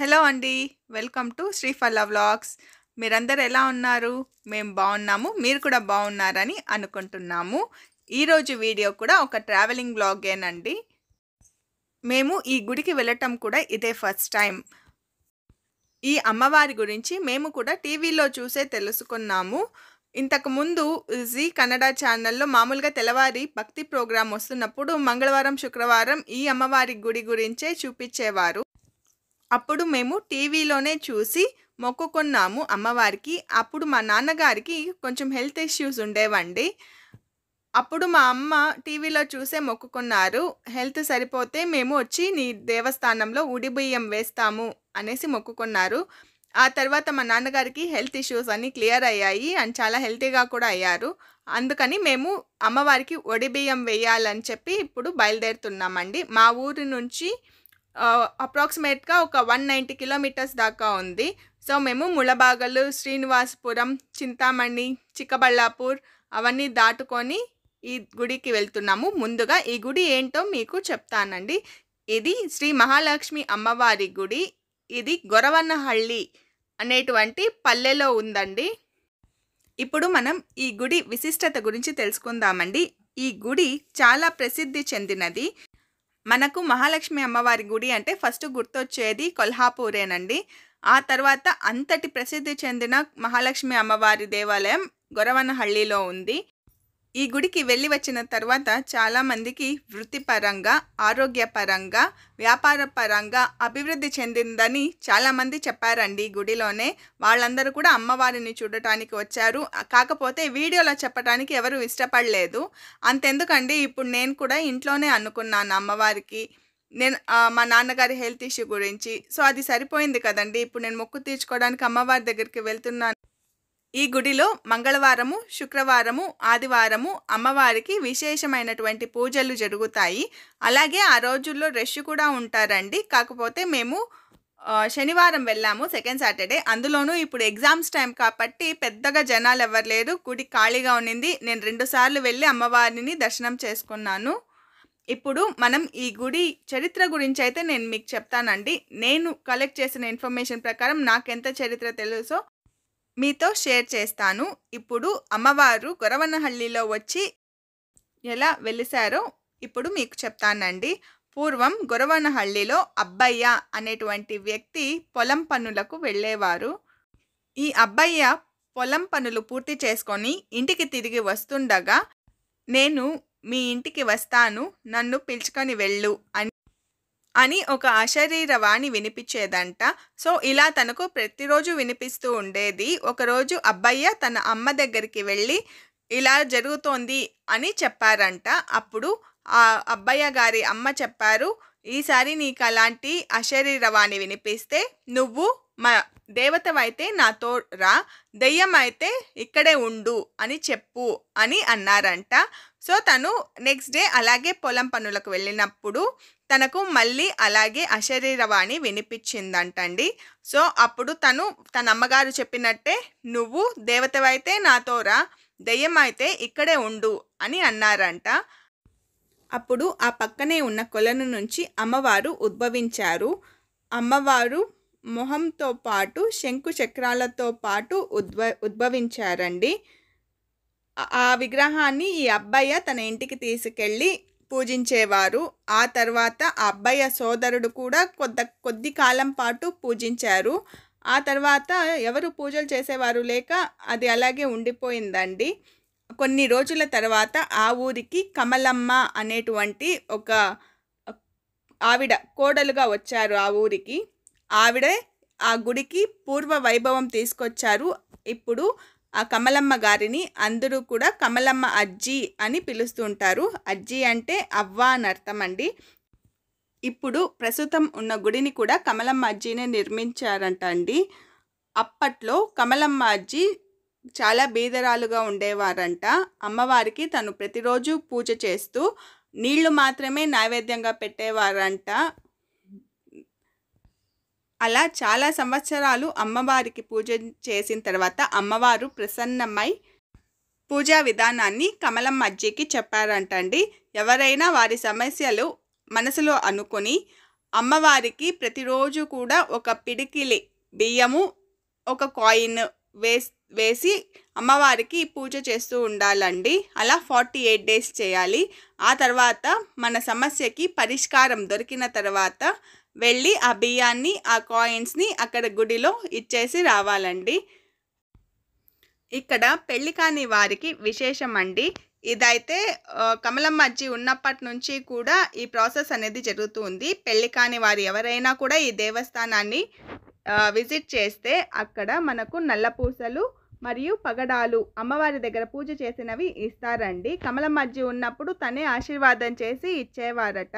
hello అండి welcome to శ్రీఫల vlogs మీరందరు ఎలా ఉన్నారు మేము బాగున్నాము మీరు కూడా బాగున్నారని అనుకుంటున్నాము ఈరోజు వీడియో కూడా ఒక ట్రావెలింగ్ బ్లాగేనండి మేము ఈ గుడికి వెళ్ళటం కూడా ఇదే ఫస్ట్ టైం ఈ అమ్మవారి గురించి మేము కూడా టీవీలో చూసే తెలుసుకున్నాము ఇంతకుముందు జీ కన్నడ ఛానల్లో మామూలుగా తెల్లవారి భక్తి ప్రోగ్రాం వస్తున్నప్పుడు మంగళవారం శుక్రవారం ఈ అమ్మవారి గుడి గురించే చూపించేవారు అప్పుడు మేము టీవీలోనే చూసి మొక్కుకున్నాము అమ్మవారికి అప్పుడు మా నాన్నగారికి కొంచెం హెల్త్ ఇష్యూస్ ఉండేవండి అప్పుడు మా అమ్మ టీవీలో చూసే మొక్కుకున్నారు హెల్త్ సరిపోతే మేము వచ్చి నీ దేవస్థానంలో ఉడిబియ్యం వేస్తాము అనేసి మొక్కుకున్నారు ఆ తర్వాత మా నాన్నగారికి హెల్త్ ఇష్యూస్ అన్నీ క్లియర్ అయ్యాయి అండ్ చాలా హెల్తీగా కూడా అయ్యారు అందుకని మేము అమ్మవారికి ఒడిబియ్యం వేయాలని చెప్పి ఇప్పుడు బయలుదేరుతున్నామండి మా ఊరి నుంచి అప్రాక్సిమేట్గా ఒక వన్ నైంటీ కిలోమీటర్స్ దాకా ఉంది సో మేము ముళబాగలు శ్రీనివాసపురం చింతామణి చిక్కబళ్ళాపూర్ అవన్నీ దాటుకొని ఈ గుడికి వెళ్తున్నాము ముందుగా ఈ గుడి ఏంటో మీకు చెప్తానండి ఇది శ్రీ మహాలక్ష్మి అమ్మవారి గుడి ఇది గొరవన్నహళ్ళి అనేటువంటి పల్లెలో ఉందండి ఇప్పుడు మనం ఈ గుడి విశిష్టత గురించి తెలుసుకుందామండి ఈ గుడి చాలా ప్రసిద్ధి చెందినది మనకు మహాలక్ష్మి అమ్మవారి గుడి అంటే ఫస్ట్ గుర్తొచ్చేది కొల్హాపూరేనండి ఆ తర్వాత అంతటి ప్రసిద్ధి చెందిన మహాలక్ష్మి అమ్మవారి దేవాలయం గొరవనహళ్ళిలో ఉంది ఈ గుడికి వెళ్ళి వచ్చిన తర్వాత చాలామందికి వృత్తిపరంగా ఆరోగ్యపరంగా వ్యాపారపరంగా అభివృద్ధి చెందిందని చాలామంది చెప్పారండి గుడిలోనే వాళ్ళందరూ కూడా అమ్మవారిని చూడటానికి వచ్చారు కాకపోతే వీడియోలో చెప్పడానికి ఎవరు ఇష్టపడలేదు అంతెందుకండి ఇప్పుడు నేను కూడా ఇంట్లోనే అనుకున్నాను అమ్మవారికి నేను మా నాన్నగారి హెల్త్ ఇష్యూ గురించి సో అది సరిపోయింది కదండి ఇప్పుడు నేను మొక్కు తీర్చుకోవడానికి అమ్మవారి దగ్గరికి వెళ్తున్నాను ఈ గుడిలో మంగళవారము శుక్రవారము ఆదివారము అమ్మవారికి విశేషమైనటువంటి పూజలు జరుగుతాయి అలాగే ఆ రోజుల్లో రష్ కూడా ఉంటారండి కాకపోతే మేము శనివారం వెళ్ళాము సెకండ్ సాటర్డే అందులోనూ ఇప్పుడు ఎగ్జామ్స్ టైం కాబట్టి పెద్దగా జనాలు ఎవరు లేరు గుడి ఖాళీగా ఉన్నింది నేను రెండుసార్లు వెళ్ళి అమ్మవారిని దర్శనం చేసుకున్నాను ఇప్పుడు మనం ఈ గుడి చరిత్ర గురించి అయితే నేను మీకు చెప్తానండి నేను కలెక్ట్ చేసిన ఇన్ఫర్మేషన్ ప్రకారం నాకెంత చరిత్ర తెలుసో మీతో షేర్ చేస్తాను ఇప్పుడు అమ్మవారు గొరవనహళ్ళిలో వచ్చి ఎలా వెలిశారో ఇప్పుడు మీకు చెప్తానండి పూర్వం గొరవనహళ్ళిలో అబ్బయ్య అనేటువంటి వ్యక్తి పొలం పనులకు వెళ్ళేవారు ఈ అబ్బయ్య పొలం పనులు పూర్తి చేసుకొని ఇంటికి తిరిగి వస్తుండగా నేను మీ ఇంటికి వస్తాను నన్ను పిలుచుకొని వెళ్ళు అని అని ఒక అశరీర వాణి వినిపించేదంట సో ఇలా తనకు ప్రతిరోజు వినిపిస్తూ ఉండేది ఒకరోజు అబ్బయ్య తన అమ్మ దగ్గరికి వెళ్ళి ఇలా జరుగుతోంది అని చెప్పారంట అప్పుడు ఆ అబ్బయ్య గారి అమ్మ చెప్పారు ఈసారి నీకు అలాంటి అశరీరవాణి వినిపిస్తే నువ్వు మా దేవత అయితే నాతో రా దెయ్యం అయితే ఇక్కడే ఉండు అని చెప్పు అని అన్నారంట సో తను నెక్స్ట్ డే అలాగే పొలం పనులకు వెళ్ళినప్పుడు తనకు మళ్ళీ అలాగే అశరీరవాణి వినిపించిందంటండి సో అప్పుడు తను తన అమ్మగారు చెప్పినట్టే నువ్వు దేవతవైతే నాతోరా దెయ్యం అయితే ఇక్కడే ఉండు అని అన్నారంట అప్పుడు ఆ పక్కనే ఉన్న కొలను నుంచి అమ్మవారు ఉద్భవించారు అమ్మవారు మొహంతో పాటు శంకు చక్రాలతో పాటు ఉద్భ ఉద్భవించారండి ఆ విగ్రహాన్ని ఈ అబ్బయ్య తన ఇంటికి తీసుకెళ్ళి పూజించేవారు ఆ తర్వాత ఆ అబ్బయ్య సోదరుడు కూడా కొద్ది కొద్ది కాలం పాటు పూజించారు ఆ తర్వాత ఎవరు పూజలు చేసేవారు లేక అది అలాగే ఉండిపోయిందండి కొన్ని రోజుల తర్వాత ఆ ఊరికి కమలమ్మ అనేటువంటి ఒక ఆవిడ కోడలుగా వచ్చారు ఆ ఊరికి ఆవిడే ఆ గుడికి పూర్వ వైభవం తీసుకొచ్చారు ఇప్పుడు ఆ కమలమ్మ గారిని అందరూ కూడా కమలమ్మ అజ్జి అని పిలుస్తుంటారు అజ్జి అంటే అవ్వ అని అర్థం అండి ఇప్పుడు ప్రస్తుతం ఉన్న గుడిని కూడా కమలమ్మ అజ్జీనే నిర్మించారంట అండి అప్పట్లో కమలమ్మ అజ్జి చాలా బీదరాలుగా ఉండేవారంట అమ్మవారికి తను ప్రతిరోజు పూజ చేస్తూ నీళ్లు మాత్రమే నైవేద్యంగా పెట్టేవారంట అలా చాలా సంవత్సరాలు అమ్మవారికి పూజ చేసిన తర్వాత అమ్మవారు ప్రసన్నమై పూజా విధానాన్ని కమలం అజ్జికి చెప్పారంటండి ఎవరైనా వారి సమస్యలు మనసులో అనుకొని అమ్మవారికి ప్రతిరోజు కూడా ఒక పిడికిలి బియ్యము ఒక కాయిన్ వేస్ వేసి అమ్మవారికి పూజ చేస్తూ ఉండాలండి అలా ఫార్టీ ఎయిట్ డేస్ చేయాలి ఆ తర్వాత మన సమస్యకి పరిష్కారం దొరికిన తర్వాత వెళ్ళి ఆ బియ్యాన్ని ఆ కాయిన్స్ని అక్కడ గుడిలో ఇచ్చేసి రావాలండి ఇక్కడ పెళ్లి కాని వారికి విశేషం అండి ఇదైతే కమలమ్మ అజ్జి ఉన్నప్పటి నుంచి కూడా ఈ ప్రాసెస్ అనేది జరుగుతూ ఉంది పెళ్లి కాని వారు ఎవరైనా కూడా ఈ దేవస్థానాన్ని విజిట్ చేస్తే అక్కడ మనకు నల్లపూసలు మరియు పగడాలు అమ్మవారి దగ్గర పూజ చేసినవి ఇస్తారండి కమలమ్మ అజ్జి ఉన్నప్పుడు తనే ఆశీర్వాదం చేసి ఇచ్చేవారట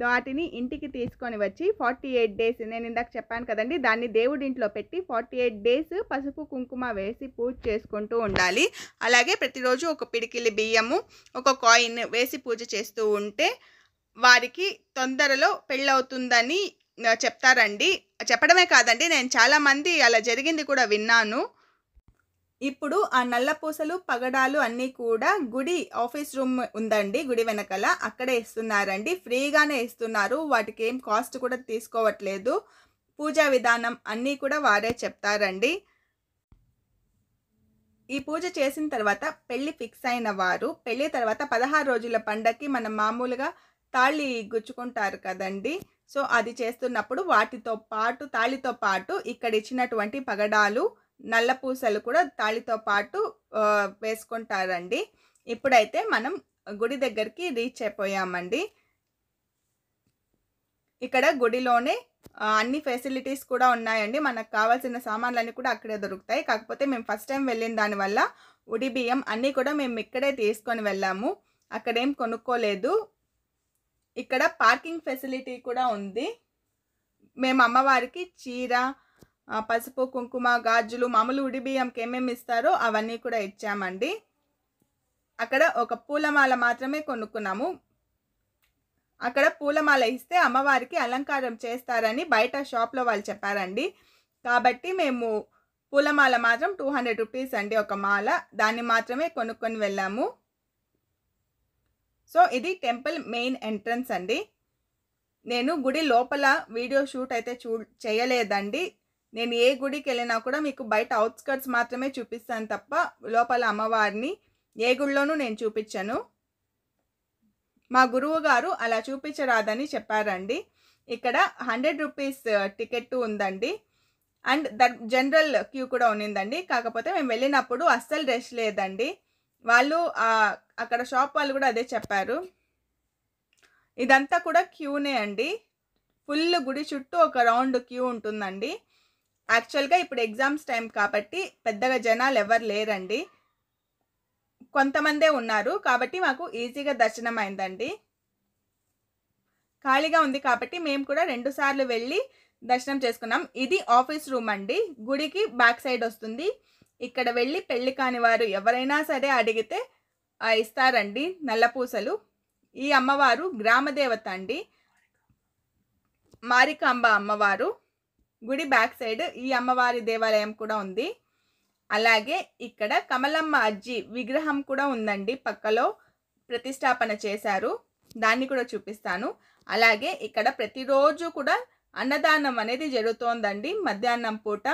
వాటిని ఇంటికి తీసుకొని వచ్చి ఫార్టీ ఎయిట్ డేస్ నేను ఇందాక చెప్పాను కదండి దాన్ని దేవుడింట్లో పెట్టి ఫార్టీ ఎయిట్ డేస్ పసుపు కుంకుమ వేసి పూజ చేసుకుంటూ ఉండాలి అలాగే ప్రతిరోజు ఒక పిడికిలి బియ్యము ఒక కాయిన్ వేసి పూజ చేస్తూ ఉంటే వారికి తొందరలో పెళ్ళవుతుందని చెప్తారండి చెప్పడమే కాదండి నేను చాలామంది అలా జరిగింది కూడా విన్నాను ఇప్పుడు ఆ నల్లపూసలు పగడాలు అన్నీ కూడా గుడి ఆఫీస్ రూమ్ ఉందండి గుడి వెనకాల అక్కడే ఇస్తున్నారండి ఫ్రీగానే ఇస్తున్నారు వాటికి ఏం కాస్ట్ కూడా తీసుకోవట్లేదు పూజా విధానం అన్నీ కూడా వారే చెప్తారండి ఈ పూజ చేసిన తర్వాత పెళ్ళి ఫిక్స్ అయిన వారు పెళ్ళి తర్వాత పదహారు రోజుల పండక్కి మనం మామూలుగా తాళి గుచ్చుకుంటారు కదండి సో అది చేస్తున్నప్పుడు వాటితో పాటు తాళితో పాటు ఇక్కడ ఇచ్చినటువంటి పగడాలు నల్ల పూసలు కూడా తాళితో పాటు వేసుకుంటారండి ఇప్పుడైతే మనం గుడి దగ్గరికి రీచ్ అయిపోయామండి ఇక్కడ గుడిలోనే అన్ని ఫెసిలిటీస్ కూడా ఉన్నాయండి మనకు కావాల్సిన సామాన్లన్నీ కూడా అక్కడే దొరుకుతాయి కాకపోతే మేము ఫస్ట్ టైం వెళ్ళిన దానివల్ల ఉడి బియ్యం అన్నీ కూడా మేము ఇక్కడే తీసుకొని వెళ్ళాము అక్కడేం కొనుక్కోలేదు ఇక్కడ పార్కింగ్ ఫెసిలిటీ కూడా ఉంది మేము అమ్మవారికి చీర పసుపు కుంకుమ గాజులు మామూలు ఉడి బియ్యంకి ఏమేమి ఇస్తారో అవన్నీ కూడా ఇచ్చామండి అక్కడ ఒక పూలమాల మాత్రమే కొనుక్కున్నాము అక్కడ పూలమాల ఇస్తే అమ్మవారికి అలంకారం చేస్తారని బయట షాప్లో వాళ్ళు చెప్పారండి కాబట్టి మేము పూలమాల మాత్రం టూ హండ్రెడ్ రూపీస్ అండి ఒక మాల దాన్ని మాత్రమే కొనుక్కొని వెళ్ళాము సో ఇది టెంపుల్ మెయిన్ ఎంట్రన్స్ అండి నేను గుడి లోపల వీడియో షూట్ అయితే చూ చేయలేదండి నేను ఏ గుడికి వెళ్ళినా కూడా మీకు బయట అవుట్స్కర్ట్స్ మాత్రమే చూపిస్తాను తప్ప లోపల అమ్మవారిని ఏ గుడిలోనూ నేను చూపించను మా గురువు గారు అలా చూపించరాదని చెప్పారండి ఇక్కడ హండ్రెడ్ రూపీస్ టికెట్ ఉందండి అండ్ దట్ జనరల్ క్యూ కూడా ఉన్నిందండి కాకపోతే మేము వెళ్ళినప్పుడు అస్సలు రెస్ట్ లేదండి వాళ్ళు అక్కడ షాప్ వాళ్ళు కూడా అదే చెప్పారు ఇదంతా కూడా క్యూనే అండి ఫుల్ గుడి చుట్టూ ఒక రౌండ్ క్యూ ఉంటుందండి యాక్చువల్గా ఇప్పుడు ఎగ్జామ్స్ టైం కాబట్టి పెద్దగా జనాలు ఎవరు లేరండి కొంతమందే ఉన్నారు కాబట్టి మాకు ఈజీగా దర్శనం అయిందండి ఖాళీగా ఉంది కాబట్టి మేము కూడా రెండుసార్లు వెళ్ళి దర్శనం చేసుకున్నాం ఇది ఆఫీస్ రూమ్ అండి గుడికి బ్యాక్ సైడ్ వస్తుంది ఇక్కడ వెళ్ళి పెళ్ళి కాని వారు ఎవరైనా సరే అడిగితే ఇస్తారండి నల్లపూసలు ఈ అమ్మవారు గ్రామదేవత అండి మారికాంబ అమ్మవారు గుడి బ్యాక్ సైడ్ ఈ అమ్మవారి దేవాలయం కూడా ఉంది అలాగే ఇక్కడ కమలమ్మ అజ్జి విగ్రహం కూడా ఉందండి పక్కలో ప్రతిష్టాపన చేశారు దాన్ని కూడా చూపిస్తాను అలాగే ఇక్కడ ప్రతిరోజు కూడా అన్నదానం అనేది జరుగుతోందండి మధ్యాహ్నం పూట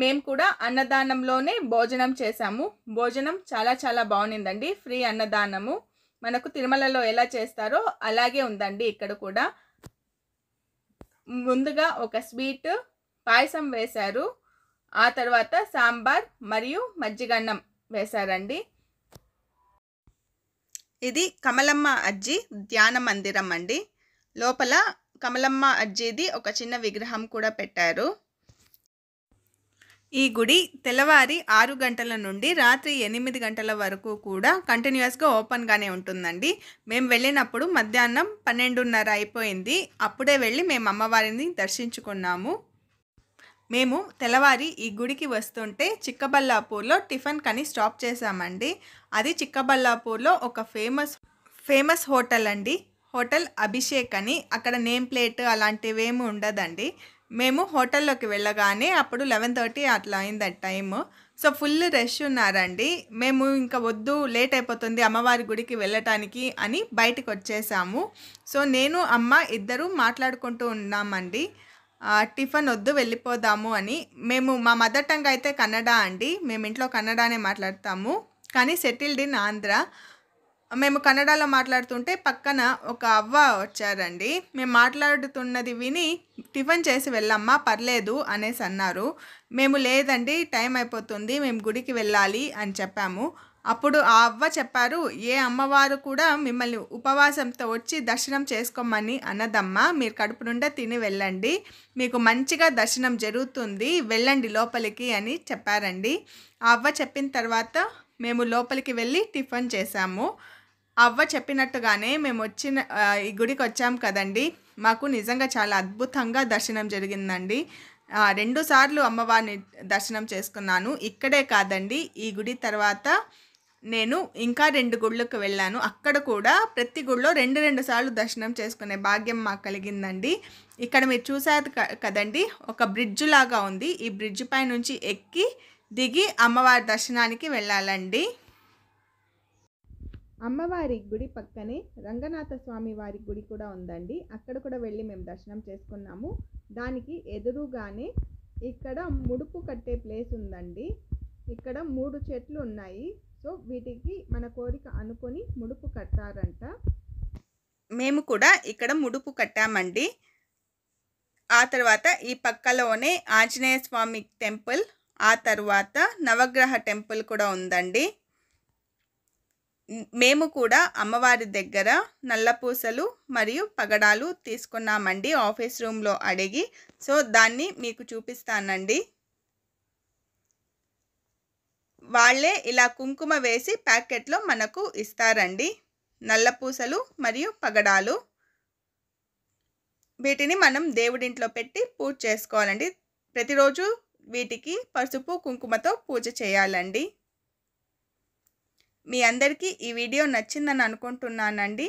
మేము కూడా అన్నదానంలోనే భోజనం చేశాము భోజనం చాలా చాలా బాగుండిందండి ఫ్రీ అన్నదానము మనకు తిరుమలలో ఎలా చేస్తారో అలాగే ఉందండి ఇక్కడ కూడా ముందుగా ఒక స్వీట్ పాయసం వేశారు ఆ తర్వాత సాంబార్ మరియు మజ్జిగన్నం వేశారండి ఇది కమలమ్మ అజ్జి ధ్యాన మందిరం అండి లోపల కమలమ్మ అజ్జిది ఒక చిన్న విగ్రహం కూడా పెట్టారు ఈ గుడి తెల్లవారి ఆరు గంటల నుండి రాత్రి ఎనిమిది గంటల వరకు కూడా కంటిన్యూస్గా ఓపెన్గానే ఉంటుందండి మేము వెళ్ళినప్పుడు మధ్యాహ్నం పన్నెండున్నర అయిపోయింది అప్పుడే వెళ్ళి మేము అమ్మవారిని దర్శించుకున్నాము మేము తెల్లవారి ఈ గుడికి వస్తుంటే చిక్కబల్లాపూర్లో టిఫిన్ కని స్టాప్ చేశామండి అది చిక్కబల్లాపూర్లో ఒక ఫేమస్ ఫేమస్ హోటల్ అండి హోటల్ అభిషేక్ అని అక్కడ నేమ్ ప్లేట్ అలాంటివేమి ఉండదండి మేము హోటల్లోకి వెళ్ళగానే అప్పుడు లెవెన్ థర్టీ అట్లా అయింది ఆ టైమ్ సో ఫుల్ రష్ ఉన్నారండి మేము ఇంకా వద్దు లేట్ అయిపోతుంది అమ్మవారి గుడికి వెళ్ళటానికి అని బయటకు వచ్చేసాము సో నేను అమ్మ ఇద్దరు మాట్లాడుకుంటూ ఉన్నామండి టిఫన్ వద్దు వెళ్ళిపోదాము అని మేము మా మదర్ టంగ్ అయితే కన్నడ అండి మేము ఇంట్లో కన్నడనే మాట్లాడతాము కానీ సెటిల్డ్ ఇన్ ఆంధ్ర మేము కన్నడలో మాట్లాడుతుంటే పక్కన ఒక అవ్వ వచ్చారండి మేము మాట్లాడుతున్నది విని టిఫిన్ చేసి వెళ్ళమ్మా పర్లేదు అనేసి అన్నారు మేము లేదండి టైం అయిపోతుంది మేము గుడికి వెళ్ళాలి అని చెప్పాము అప్పుడు ఆ అవ్వ చెప్పారు ఏ అమ్మవారు కూడా మిమ్మల్ని ఉపవాసంతో వచ్చి దర్శనం చేసుకోమని అన్నదమ్మా మీరు కడుపు నుండా తిని వెళ్ళండి మీకు మంచిగా దర్శనం జరుగుతుంది వెళ్ళండి లోపలికి అని చెప్పారండి ఆ అవ్వ చెప్పిన తర్వాత మేము లోపలికి వెళ్ళి టిఫిన్ చేశాము అవ్వ చెప్పినట్టుగానే మేము వచ్చిన ఈ గుడికి వచ్చాం కదండి మాకు నిజంగా చాలా అద్భుతంగా దర్శనం జరిగిందండి రెండు సార్లు అమ్మవారిని దర్శనం చేసుకున్నాను ఇక్కడే కాదండి ఈ గుడి తర్వాత నేను ఇంకా రెండు గుళ్ళకు వెళ్ళాను అక్కడ కూడా ప్రతి గుళ్ళో రెండు రెండు సార్లు దర్శనం చేసుకునే భాగ్యం మాకు కలిగిందండి ఇక్కడ మీరు చూసారు కదండి ఒక బ్రిడ్జ్ లాగా ఉంది ఈ బ్రిడ్జ్ పై నుంచి ఎక్కి దిగి అమ్మవారి దర్శనానికి వెళ్ళాలండి అమ్మవారి గుడి పక్కనే రంగనాథ స్వామి వారి గుడి కూడా ఉందండి అక్కడ కూడా వెళ్ళి మేము దర్శనం చేసుకున్నాము దానికి ఎదురుగానే ఇక్కడ ముడుపు కట్టే ప్లేస్ ఉందండి ఇక్కడ మూడు చెట్లు ఉన్నాయి సో వీటికి మన కోరిక అనుకొని ముడుపు కట్టారంట మేము కూడా ఇక్కడ ముడుపు కట్టామండి ఆ తర్వాత ఈ పక్కలోనే ఆంజనేయ స్వామి టెంపుల్ ఆ తర్వాత నవగ్రహ టెంపుల్ కూడా ఉందండి మేము కూడా అమ్మవారి దగ్గర నల్లపూసలు మరియు పగడాలు తీసుకున్నామండి ఆఫీస్ రూమ్లో అడిగి సో దాన్ని మీకు చూపిస్తానండి వాళ్ళే ఇలా కుంకుమ వేసి ప్యాకెట్లో మనకు ఇస్తారండి నల్లపూసలు మరియు పగడాలు వీటిని మనం దేవుడింట్లో పెట్టి పూజ చేసుకోవాలండి ప్రతిరోజు వీటికి పసుపు కుంకుమతో పూజ చేయాలండి మీ అందరికీ ఈ వీడియో నచ్చిందని అనుకుంటున్నానండి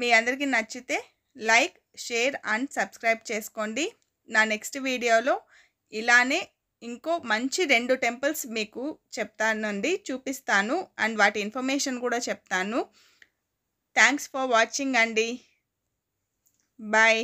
మీ అందరికీ నచ్చితే లైక్ షేర్ అండ్ సబ్స్క్రైబ్ చేసుకోండి నా నెక్స్ట్ వీడియోలో ఇలానే ఇంకో మంచి రెండు టెంపుల్స్ మీకు చెప్తానండి చూపిస్తాను అండ్ వాటి ఇన్ఫర్మేషన్ కూడా చెప్తాను థ్యాంక్స్ ఫర్ వాచింగ్ అండి బాయ్